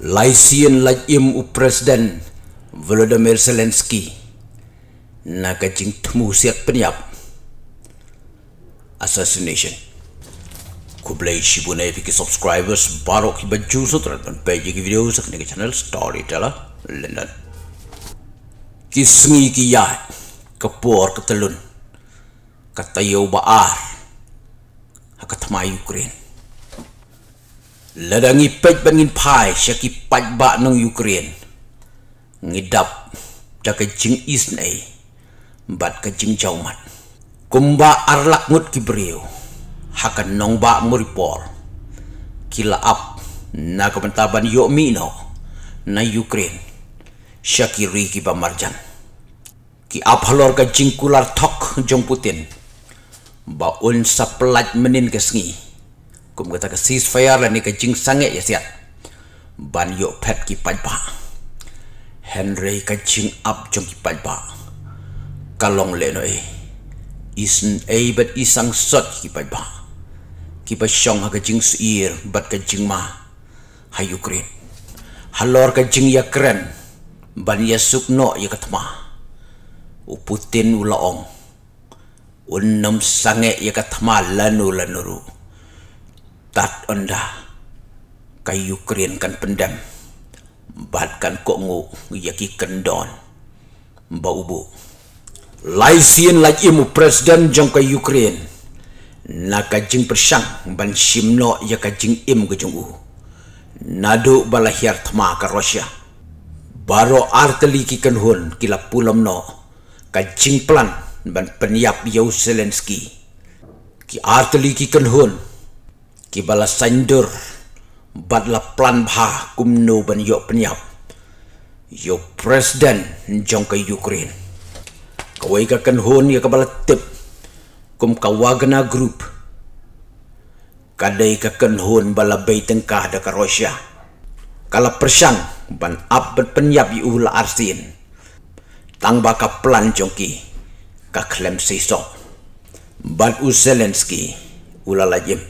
Laisien laim u presiden Volodymyr Zelensky na kajing tumu siat penyap assassination kublai shibune fiki subscribers baru ki baju sutra dan page ki video sakne ki channel storyteller london kismi ki ya kapor ketelun katayo baar hakatmai ukraine Ladangi ngipet bangin pai syaki pat ba nang Ukraine. Ngidap ta ke jing is nei. Bat ke jing jaumat. Kumba arlak ngut ki breu. Hakan nong ba muripor. Kila ap na kementaban yo mino na Ukraine. Syaki ri ki ba Ki ap halor ke jing kular tok jong Putin. Ba un menin ke Ba un saplat menin ke sngi. Ku mengatakan ceasefire lah ni kencing sangat ya siat. Ban yuk pet ki pajba. Henry kencing up jong ki pajba. Kalong leno eh. Isn eibat isang sot ki pajba. Kipa syong ha kencing suir bat kencing ma. Hayu kren. Halor kencing ya keren. Ban ya sukno ya ketema. Uputin ulaong. Unnam sangat ya ketema lanu lanuru. Lanuru tat anda kay Ukraine kan pendam bat kan kongo yaki kendon ba ubu laisien lagi mu presiden jong kay Ukraine na kajing persang ban simno ya kajing im ke jungu nadu balahiar tma ke Rusia baro arteli ki kenhun kila pulam no kajing plan ban penyap Yau Zelensky ki arteli ki kenhun kibala sandur badla plan bha kumno ban yo penyap yo president jong ke ukraine kawai ka kan hon ya kibala tip kum ka wagna group kadai ka kan hon bala bay tengkah da ka russia kala persang ban up ban penyap yu ul arsin tang ba ka plan jong ki ka klem si sok bad u zelensky ulala jem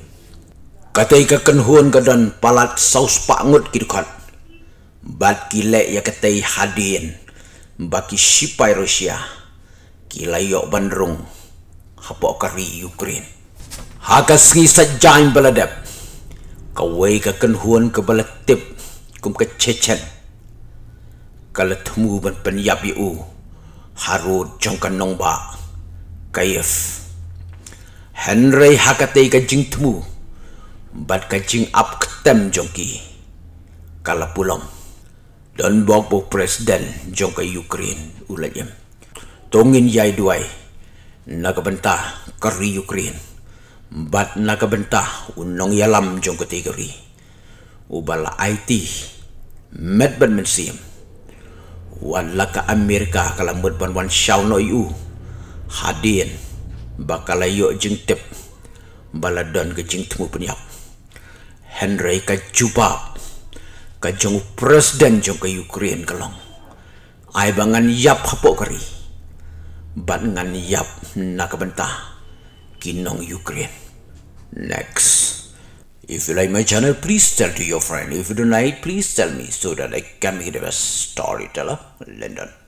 Katai ka kenhun ka dan palat saus pangut ki dekat. Bat lek ya katai hadin. Baki sipai Rusia. Kila yok bandrung. Hapo kari Ukraine. Haka sri sajain beladap. Kawai ka kenhun ka beletip. Kum ke cecen. Kala temu ban penyap yu. Haru jangkan nombak, Kayif. Henry hakatai ka jing temu. Bad kencing ap ketem jongki kala pulom dan bawa bok presiden jongke Ukraine ulajem tongin jai duai naga benta kari Ukraine bad naga benta unong yalam jongke tigeri ubal IT med ban mensiem wan laka Amerika kalau mud ban wan shau no yu hadien bakala yo jengtep baladon ke temu penyap Henry ka jupa ka jong presiden Jung ke Ukraine kelong, ai bangan yap hapo kari ban ngan yap nak ka benta kinong Ukraine next if you like my channel please tell to your friend if you don't like please tell me so that i can be the best storyteller london